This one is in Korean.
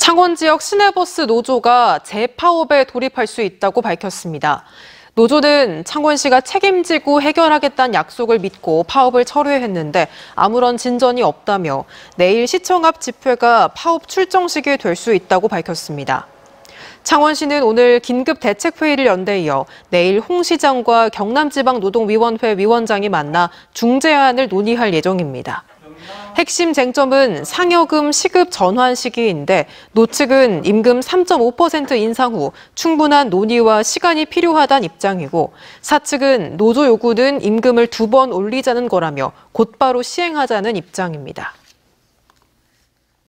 창원 지역 시내버스 노조가 재파업에 돌입할 수 있다고 밝혔습니다. 노조는 창원시가 책임지고 해결하겠다는 약속을 믿고 파업을 철회했는데 아무런 진전이 없다며 내일 시청 앞 집회가 파업 출정식이 될 수 있다고 밝혔습니다. 창원시는 오늘 긴급 대책회의를 연대 이어 내일 홍 시장과 경남지방노동위원회 위원장이 만나 중재안을 논의할 예정입니다. 핵심 쟁점은 상여금 시급 전환 시기인데 노측은 임금 3.5% 인상 후 충분한 논의와 시간이 필요하단 입장이고 사측은 노조 요구는 임금을 두 번 올리자는 거라며 곧바로 시행하자는 입장입니다.